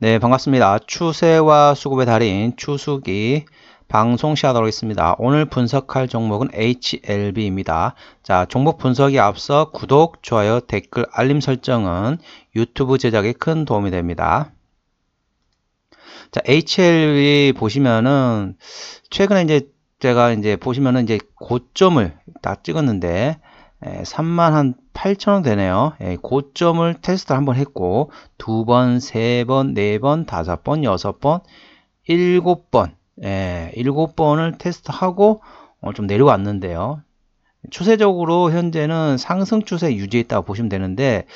네, 반갑습니다. 추세와 수급의 달인 추수기 방송 시작하도록 하겠습니다. 오늘 분석할 종목은 HLB입니다. 자, 종목 분석에 앞서 구독, 좋아요, 댓글, 알림 설정은 유튜브 제작에 큰 도움이 됩니다. 자, HLB 보시면은 최근에 이제 제가 이제 보시면은 이제 고점을 다 찍었는데 3만 예, 한 8천원 되네요. 예, 고점을 테스트 한 번 했고 두 번, 세 번, 네 번, 다섯 번, 여섯 번, 일곱 번, 예, 일곱 번을 테스트하고 어, 좀 내려왔는데요. 추세적으로 현재는 상승 추세 유지했다고 보시면 되는데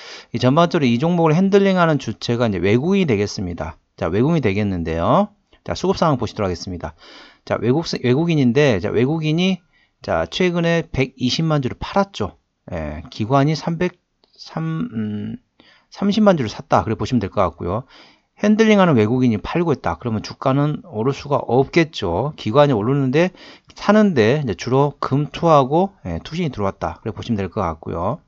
전반적으로 이 종목을 핸들링하는 주체가 이제 외국인이 되겠습니다. 자, 외국인이 되겠는데요. 자, 수급 상황 보시도록 하겠습니다. 자, 외국 외국인인데 자, 외국인이 자, 최근에 120만 주를 팔았죠. 예, 기관이 300, 3, 음, 30만 주를 샀다. 그래 보시면 될 것 같고요. 핸들링하는 외국인이 팔고 있다. 그러면 주가는 오를 수가 없겠죠. 기관이 오르는데 사는데 주로 금투하고 예, 투신이 들어왔다. 그래 보시면 될 것 같고요.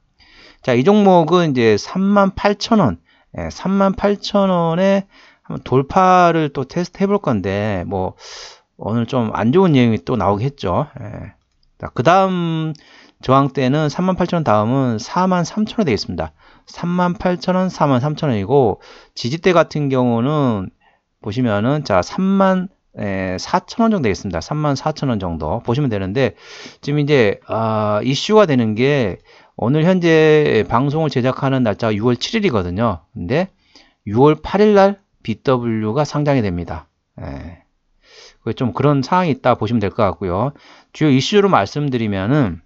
자, 이 종목은 이제 38,000원, 예, 38,000원에 한번 돌파를 또 테스트 해볼 건데 뭐 오늘 좀 안 좋은 내용이 또 나오겠죠. 예. 그 다음 저항대는 38,000원 다음은 43,000원 되겠습니다. 38,000원, 43,000원이고 지지대 같은 경우는 보시면은 자 3만 4,000원 정도 되겠습니다. 34,000원 정도 보시면 되는데 지금 이제 아, 이슈가 되는 게 오늘 현재 방송을 제작하는 날짜가 6월 7일이거든요. 근데 6월 8일 날 BW가 상장이 됩니다. 예. 좀 그런 상황이 있다 보시면 될 것 같고요. 주요 이슈로 말씀드리면은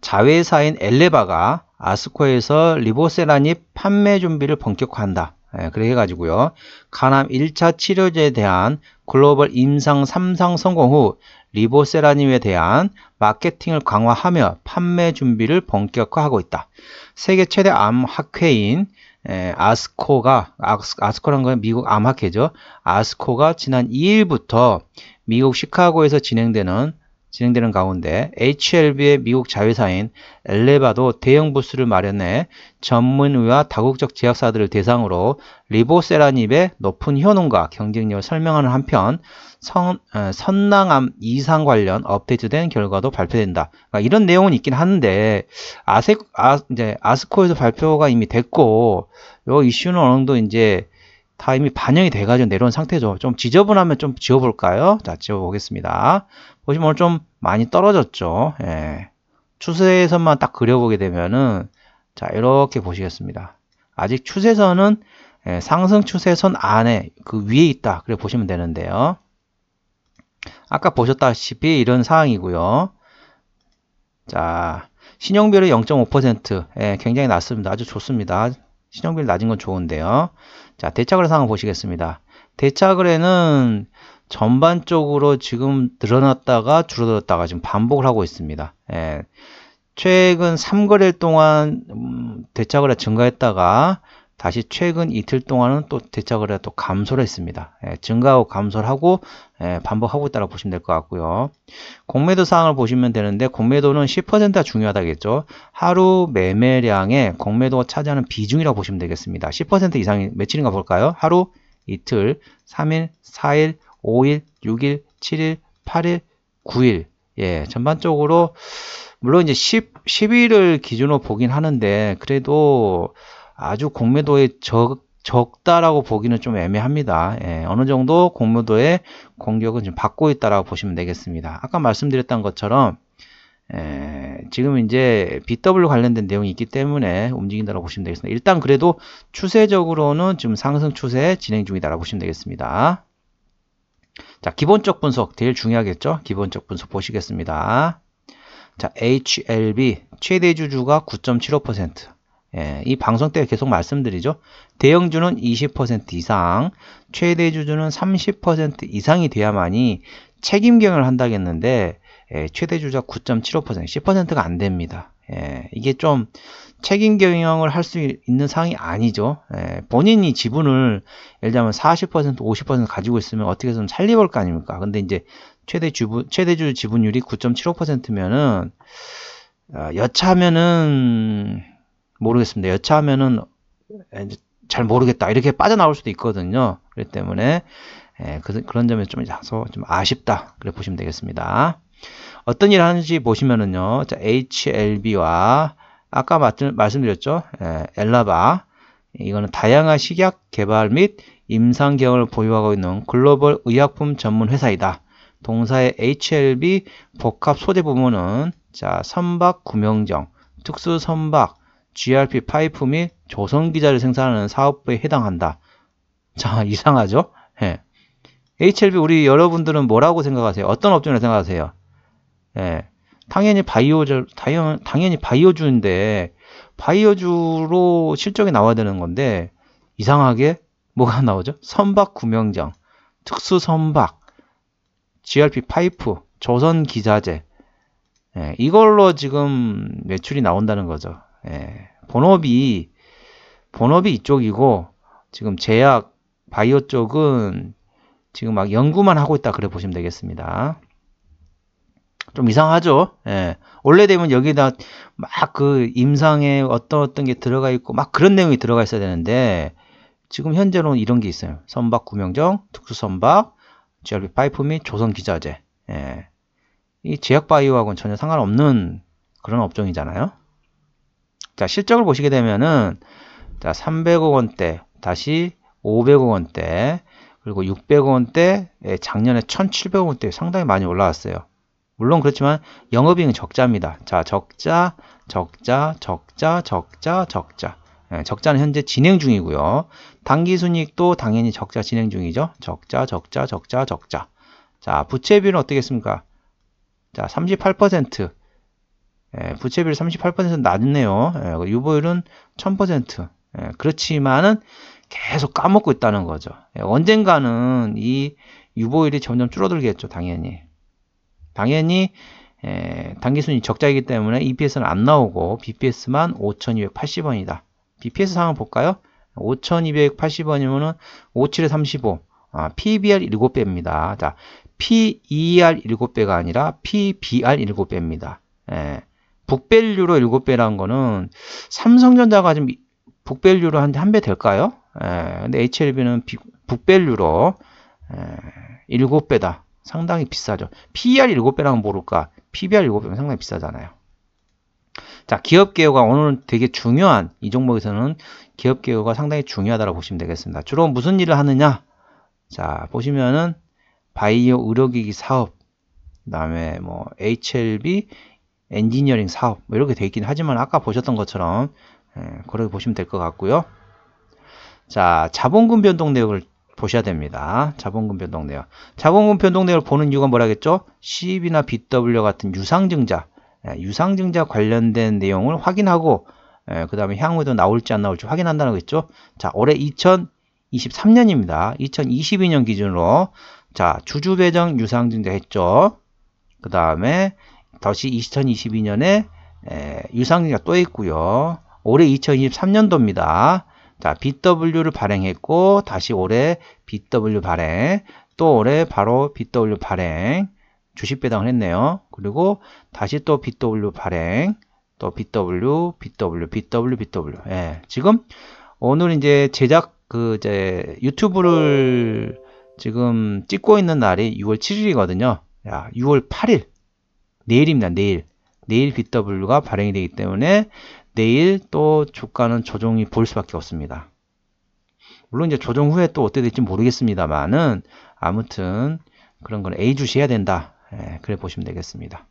자회사인 엘레바가 아스코에서 리보세라닙 판매 준비를 본격화한다. 예, 그래 가지고요. 간암 1차 치료제에 대한 글로벌 임상 3상 성공 후 리보세라닙에 대한 마케팅을 강화하며 판매 준비를 본격화하고 있다. 세계 최대 암 학회인 에, 예, 아스코가 아스코라는건 미국 암학회죠. 아스코가 지난 2일부터 미국 시카고에서 진행되는 진행되는 가운데 HLB의 미국 자회사인 엘레바도 대형 부스를 마련해 전문의와 다국적 제약사들을 대상으로 리보세라닙의 높은 효능과 경쟁력을 설명하는 한편 성, 선, 어, 선낭암 이상 관련 업데이트된 결과도 발표된다. 그러니까 이런 내용은 있긴 한데 아세, 아, 이제 아스코에서 발표가 이미 됐고 요 이슈는 어느 정도 이제 다 이미 반영이 돼가지고 내려온 상태죠. 좀 지저분하면 좀 지워볼까요? 자, 지워보겠습니다. 보시면 좀 많이 떨어졌죠. 예. 추세선만 에딱 그려보게 되면은, 자, 이렇게 보시겠습니다. 아직 추세선은 예, 상승 추세선 안에 그 위에 있다. 그래 보시면 되는데요. 아까 보셨다시피 이런 상황이고요. 자, 신용별의0.5% 예, 굉장히 낮습니다. 아주 좋습니다. 신용비율 낮은 건 좋은데요. 자, 대차거래 상황 보시겠습니다. 대차거래는 전반적으로 지금 늘어났다가 줄어들었다가 지금 반복을 하고 있습니다. 예. 최근 3거래일 동안 음, 대차거래 증가했다가 다시 최근 이틀 동안은 또 대차거래가 또 감소를 했습니다. 예, 증가하고 감소를 하고 예, 반복하고 있다고 보시면 될 것 같고요. 공매도 사항을 보시면 되는데 공매도는 10%가 중요하다겠죠. 하루 매매량에 공매도가 차지하는 비중이라고 보시면 되겠습니다. 10% 이상이 며칠인가 볼까요? 하루, 이틀, 3일, 4일, 5일, 6일, 7일, 8일, 9일 예, 전반적으로 물론 이제 10, 10일을 기준으로 보긴 하는데 그래도 아주 공매도에 적, 적다라고 보기는 좀 애매합니다. 예, 어느 정도 공매도의 공격은 지금 받고 있다라고 보시면 되겠습니다. 아까 말씀드렸던 것처럼 예, 지금 이제 BW 관련된 내용이 있기 때문에 움직인다라고 보시면 되겠습니다. 일단 그래도 추세적으로는 지금 상승 추세 진행 중이다라고 보시면 되겠습니다. 자, 기본적 분석 제일 중요하겠죠? 기본적 분석 보시겠습니다. 자, HLB 최대 주주가 9.75% 예, 이 방송 때 계속 말씀드리죠. 대형주는 20% 이상, 최대주주는 30% 이상이 돼야만이 책임경영을 한다겠는데 예, 최대주자 9.75% 10%가 안 됩니다. 예, 이게 좀 책임 경영을 할 수 있는 상황이 아니죠. 예, 본인이 지분을 예를 들면 자40% 50% 가지고 있으면 어떻게 좀 살려볼 거 아닙니까? 근데 이제 최대 주부, 최대주 지분율이 9.75%면은 어, 여차하면은 모르겠습니다. 여차하면은 잘 모르겠다 이렇게 빠져나올 수도 있거든요. 그렇기 때문에 예, 그, 런점에서좀 다소 좀 아쉽다 그래 보시면 되겠습니다. 어떤 일을 하는지 보시면은요, 자, HLB와 아까 말씀, 말씀드렸죠, 예, 엘라바 이거는 다양한 식약 개발 및 임상 경험을 보유하고 있는 글로벌 의약품 전문 회사이다. 동사의 HLB 복합 소재 부문은 자 선박 구명정, 특수 선박, GRP 파이프 및 조선 기자를 생산하는 사업부에 해당한다. 자, 이상하죠? 예. HLB 우리 여러분들은 뭐라고 생각하세요? 어떤 업종이라고 생각하세요? 예. 당연히 바이오주, 당연, 당연히 바이오주인데, 바이오주로 실적이 나와야 되는 건데, 이상하게 뭐가 나오죠? 선박 구명장, 특수 선박, GRP 파이프, 조선 기자재. 예, 이걸로 지금 매출이 나온다는 거죠. 예, 본업이 본업이 이쪽이고 지금 제약 바이오 쪽은 지금 막 연구만 하고 있다 그래 보시면 되겠습니다. 좀 이상하죠? 예. 원래 되면 여기다 막 그 임상에 어떤 어떤 게 들어가 있고 막 그런 내용이 들어가 있어야 되는데 지금 현재로는 이런 게 있어요. 선박 구명정, 특수선박, GRP 파이프 및 조선 기자재. 예. 이 제약 바이오하고는 전혀 상관없는 그런 업종이잖아요. 자, 실적을 보시게 되면은 자, 300억 원대 다시 500억 원대 그리고 600억 원대 예, 작년에 1700억 원대 상당히 많이 올라왔어요. 물론 그렇지만 영업이익은 적자입니다. 자, 적자, 적자, 적자, 적자, 적자. 예, 적자는 현재 진행 중이고요. 당기순이익도 당연히 적자 진행 중이죠. 적자, 적자, 적자, 적자. 자, 부채비율은 어떻겠습니까? 자, 38%. 예, 부채비율 38% 낮네요. 예, 유보율은 1000%. 예, 그렇지만은 계속 까먹고 있다는 거죠. 예, 언젠가는 이 유보율이 점점 줄어들겠죠, 당연히. 당연히 예, 단기순이 적자이기 때문에 EPS는 안 나오고 BPS만 5,280원이다. BPS 상황 볼까요? 5,280원이면은 57에 35. 아, PBR 7배입니다. 자, PER 7배가 아니라 PBR 7배입니다. 예, 북밸류로 7배라는 거는 삼성전자가 지금 북밸류로 한한배 될까요? 예, 근데 HLB는 비, 북밸류로 예, 7배다. 상당히 비싸죠. PER 7배라면 모를까? PBR 7배면 상당히 비싸잖아요. 자, 기업 개요가 오늘 되게 중요한 이 종목에서는 기업 개요가 상당히 중요하다고 보시면 되겠습니다. 주로 무슨 일을 하느냐? 자, 보시면은 바이오 의료기기 사업, 그다음에 뭐 HLB, 엔지니어링 사업 뭐 이렇게 돼 있긴 하지만 아까 보셨던 것처럼 예, 그렇게 보시면 될 것 같고요. 자, 자본금 변동 내역을 보셔야 됩니다. 자본금 변동 내역. 자본금 변동 내역을 보는 이유가 뭐라겠죠? CB나 BW 같은 유상증자, 예, 유상증자 관련된 내용을 확인하고 예, 그 다음에 향후에도 나올지 안 나올지 확인한다는 거겠죠? 자, 올해 2023년입니다. 2022년 기준으로 자, 주주배정 유상증자 했죠? 그 다음에 다시 2022년에 에, 유상증자 또 있고요. 올해 2023년도입니다. 자, BW를 발행했고 다시 올해 BW 발행, 또 올해 바로 BW 발행 주식 배당을 했네요. 그리고 다시 또 BW 발행, 또 BW, BW, BW, BW. 예. 지금 오늘 이제 제작 그 이제 유튜브를 지금 찍고 있는 날이 6월 7일이거든요. 야, 6월 8일. 내일입니다. 내일. 내일 BW가 발행이 되기 때문에 내일 또 주가는 조정이 볼 수밖에 없습니다. 물론 이제 조정 후에 또 어떻게 될지 모르겠습니다만은 아무튼 그런 건 A 주시 해야 된다. 예, 그래 보시면 되겠습니다.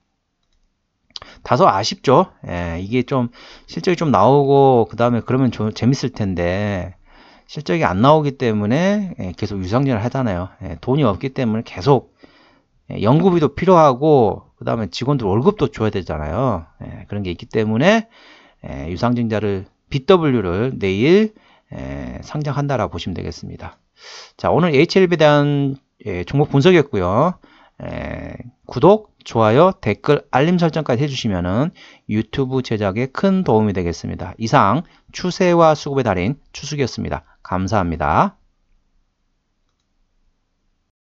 다소 아쉽죠. 예, 이게 좀 실적이 좀 나오고 그 다음에 그러면 좀 재밌을 텐데 실적이 안 나오기 때문에 예, 계속 유상진을 하잖아요. 예, 돈이 없기 때문에 계속 예, 연구비도 필요하고 그 다음에 직원들 월급도 줘야 되잖아요. 예, 그런 게 있기 때문에 예, 유상증자를 BW를 내일 예, 상장한다라고 보시면 되겠습니다. 자 오늘 HLB에 대한 예, 종목 분석이었고요. 예, 구독, 좋아요, 댓글, 알림 설정까지 해주시면 유튜브 제작에 큰 도움이 되겠습니다. 이상 추세와 수급의 달인 추수이었습니다 감사합니다.